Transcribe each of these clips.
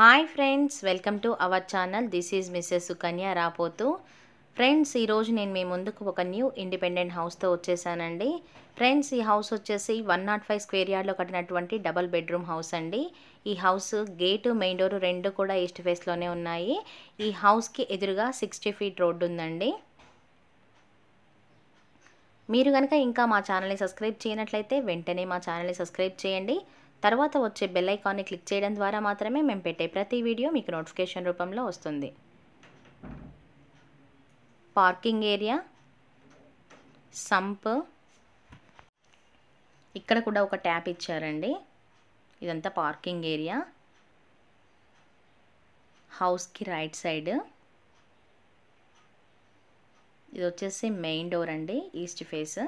hi friends welcome to our channel this is missus Sukanya Rapothu friends ఈరోజు నేను మీ ముందుకు ఒక న్యూ ఇండిపెండెంట్ హౌస్తో వచ్చేసానండి ఫ్రెండ్స్ ఈ హౌస్ వచ్చేసి వన్ నాట్ ఫైవ్ స్క్వేర్ యార్డ్లో కట్టినటువంటి డబల్ బెడ్రూమ్ హౌస్ అండి ఈ హౌస్ గేటు మెయిన్ డోర్ రెండు కూడా ఈస్ట్ ఫేస్లోనే ఉన్నాయి ఈ హౌస్కి ఎదురుగా సిక్స్టీ ఫీట్ రోడ్డు ఉందండి మీరు కనుక ఇంకా మా ఛానల్ని సబ్స్క్రైబ్ చేయనట్లయితే వెంటనే మా ఛానల్ని సబ్స్క్రైబ్ చేయండి తర్వాత వచ్చే బెల్ ఐకాన్ని క్లిక్ చేయడం ద్వారా మాత్రమే మేము పెట్టే ప్రతి వీడియో మీకు నోటిఫికేషన్ రూపంలో వస్తుంది పార్కింగ్ ఏరియా సంప్ ఇక్కడ కూడా ఒక ట్యాప్ ఇచ్చారండి ఇదంతా పార్కింగ్ ఏరియా హౌస్కి రైట్ సైడ్ ఇది వచ్చేసి మెయిన్ డోర్ అండి ఈస్ట్ ఫేస్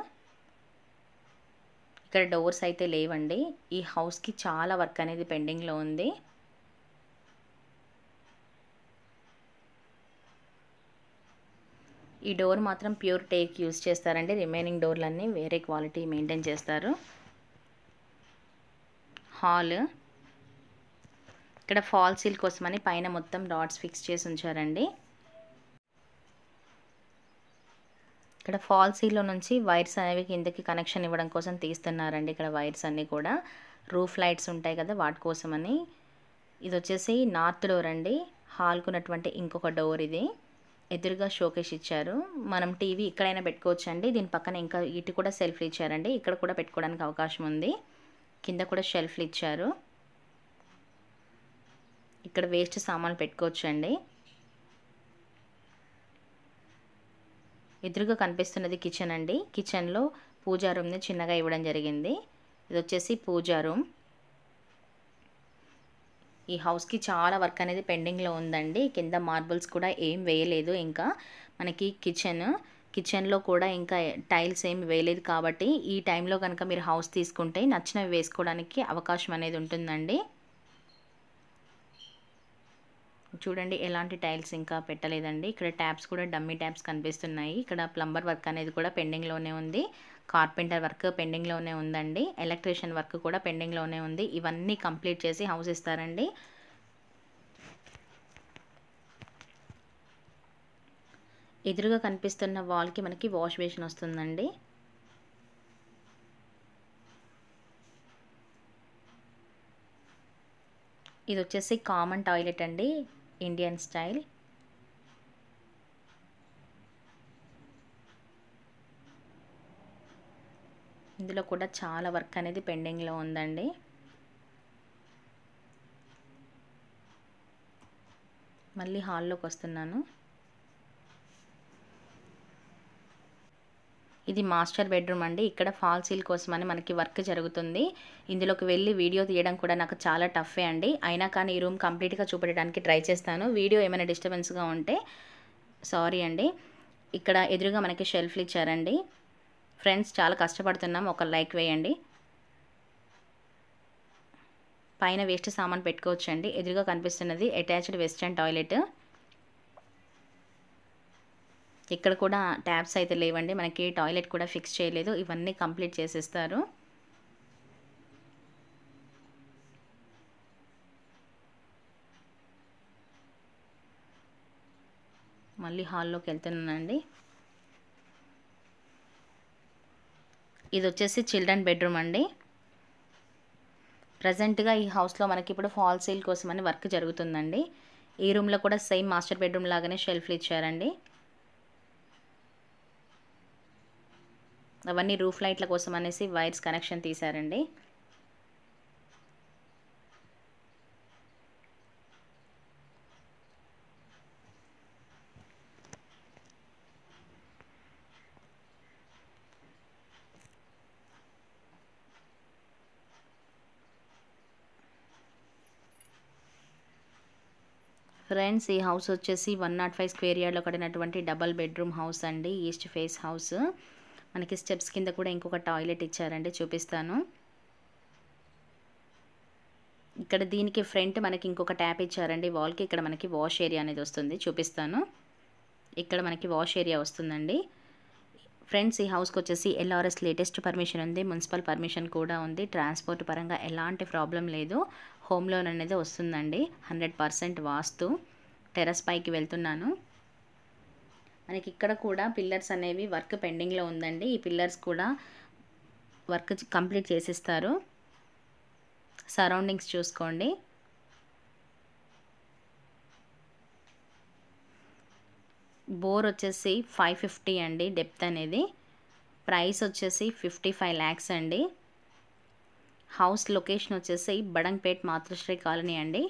ఇక్కడ డోర్స్ అయితే లేవండి ఈ హౌస్కి చాలా వర్క్ అనేది పెండింగ్లో ఉంది ఈ డోర్ మాత్రం ప్యూర్ టేక్ యూజ్ చేస్తారండి రిమైనింగ్ డోర్లన్నీ వేరే క్వాలిటీ మెయింటైన్ చేస్తారు హాల్ ఇక్కడ ఫాల్ సీల్ కోసమని పైన మొత్తం డాట్స్ ఫిక్స్ చేసి ఉంచారండి ఇక్కడ ఫాల్సీలో నుంచి వైర్స్ అనేవి కిందకి కనెక్షన్ ఇవ్వడం కోసం తీస్తున్నారండి ఇక్కడ వైర్స్ అన్నీ కూడా రూఫ్ లైట్స్ ఉంటాయి కదా వాటి కోసమని ఇది వచ్చేసి నార్త్ డోర్ అండి హాల్కున్నటువంటి ఇంకొక డోర్ ఇది ఎదురుగా షోకేస్ ఇచ్చారు మనం టీవీ ఇక్కడైనా పెట్టుకోవచ్చు అండి దీని పక్కన ఇంకా ఇటు కూడా సెల్ఫ్లు ఇచ్చారండి ఇక్కడ కూడా పెట్టుకోవడానికి అవకాశం ఉంది కింద కూడా షెల్ఫ్లు ఇచ్చారు ఇక్కడ వేస్ట్ సామాన్లు పెట్టుకోవచ్చు అండి ఎదురుగా కనిపిస్తున్నది కిచెన్ అండి కిచెన్లో పూజా రూమ్ని చిన్నగా ఇవ్వడం జరిగింది ఇది వచ్చేసి పూజా రూమ్ ఈ హౌస్కి చాలా వర్క్ అనేది పెండింగ్లో ఉందండి కింద మార్బుల్స్ కూడా ఏం వేయలేదు ఇంకా మనకి కిచెన్ కిచెన్లో కూడా ఇంకా టైల్స్ ఏమి వేయలేదు కాబట్టి ఈ టైంలో కనుక మీరు హౌస్ తీసుకుంటే నచ్చినవి వేసుకోవడానికి అవకాశం అనేది ఉంటుందండి చూడండి ఎలాంటి టైల్స్ ఇంకా పెట్టలేదండి ఇక్కడ ట్యాప్స్ కూడా డమ్మీ ట్యాప్స్ కనిపిస్తున్నాయి ఇక్కడ ప్లంబర్ వర్క్ అనేది కూడా పెండింగ్లోనే ఉంది కార్పెంటర్ వర్క్ పెండింగ్లోనే ఉందండి ఎలక్ట్రీషియన్ వర్క్ కూడా పెండింగ్లోనే ఉంది ఇవన్నీ కంప్లీట్ చేసి హౌస్ ఇస్తారండి ఎదురుగా కనిపిస్తున్న వాల్కి మనకి వాష్ బేషన్ వస్తుందండి ఇది వచ్చేసి కామన్ టాయిలెట్ అండి ఇండియన్ స్టైల్ ఇందులో కూడా చాలా వర్క్ అనేది పెండింగ్లో ఉందండి మళ్ళీ హాల్లోకి వస్తున్నాను ఇది మాస్టర్ బెడ్రూమ్ అండి ఇక్కడ ఫాల్ సీల్ కోసం అని మనకి వర్క్ జరుగుతుంది ఇందులోకి వెళ్ళి వీడియో తీయడం కూడా నాకు చాలా టఫే అండి అయినా కానీ ఈ రూమ్ కంప్లీట్గా చూపెట్టడానికి ట్రై చేస్తాను వీడియో ఏమైనా డిస్టర్బెన్స్గా ఉంటే సారీ అండి ఇక్కడ ఎదురుగా మనకి షెల్ఫ్లు ఇచ్చారండి ఫ్రెండ్స్ చాలా కష్టపడుతున్నాం ఒక లైక్ వేయండి పైన వేస్ట్ సామాన్ పెట్టుకోవచ్చండి ఎదురుగా కనిపిస్తున్నది అటాచ్డ్ వెస్టర్న్ టాయిలెట్ ఇక్కడ కూడా ట్యాబ్స్ అయితే లేవండి మనకి టాయిలెట్ కూడా ఫిక్స్ చేయలేదు ఇవన్నీ కంప్లీట్ చేసేస్తారు మళ్ళీ హాల్లోకి వెళ్తున్నానండి ఇది వచ్చేసి చిల్డ్రన్ బెడ్రూమ్ అండి ప్రజెంట్గా ఈ హౌస్లో మనకి ఇప్పుడు ఫాల్ సీల్ కోసం అని వర్క్ జరుగుతుందండి ఈ రూమ్లో కూడా సేమ్ మాస్టర్ బెడ్రూమ్ లాగానే షెల్ఫ్లు ఇచ్చారండి అవన్నీ రూఫ్ లైట్ల కోసం అనేసి వైర్స్ కనెక్షన్ తీశారండి ఫ్రెండ్స్ ఈ హౌస్ వచ్చేసి వన్ నాట్ ఫైవ్ స్క్వేర్ యార్డ్లో కట్టినటువంటి డబల్ బెడ్రూమ్ హౌస్ అండి ఈస్ట్ ఫేస్ హౌస్ మనకి స్టెప్స్ కింద కూడా ఇంకొక టాయిలెట్ ఇచ్చారండి చూపిస్తాను ఇక్కడ దీనికి ఫ్రంట్ మనకి ఇంకొక ట్యాప్ ఇచ్చారండి వాల్కి ఇక్కడ మనకి వాష్ ఏరియా అనేది వస్తుంది చూపిస్తాను ఇక్కడ మనకి వాష్ ఏరియా వస్తుందండి ఫ్రెండ్స్ ఈ హౌస్కి వచ్చేసి ఎల్ఆర్ఎస్ లేటెస్ట్ పర్మిషన్ ఉంది మున్సిపల్ పర్మిషన్ కూడా ఉంది ట్రాన్స్పోర్ట్ పరంగా ఎలాంటి ప్రాబ్లం లేదు హోమ్ లోన్ అనేది వస్తుందండి హండ్రెడ్ పర్సెంట్ వాస్తు టెరస్ పైకి వెళ్తున్నాను మనకి ఇక్కడ కూడా పిల్లర్స్ అనేవి వర్క్ పెండింగ్లో ఉందండి ఈ పిల్లర్స్ కూడా వర్క్ కంప్లీట్ చేసిస్తారు సరౌండింగ్స్ చూసుకోండి బోర్ వచ్చేసి ఫైవ్ ఫిఫ్టీ అండి డెప్త్ అనేది ప్రైస్ వచ్చేసి ఫిఫ్టీ ఫైవ్ ల్యాక్స్ అండి హౌస్ లొకేషన్ వచ్చేసి బడంగ్పేట్ మాతృశ్రీ కాలనీ అండి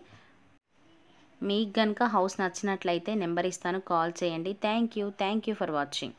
మీకు కనుక హౌస్ నచ్చినట్లయితే నెంబర్ ఇస్తాను కాల్ చేయండి thank you thank you for watching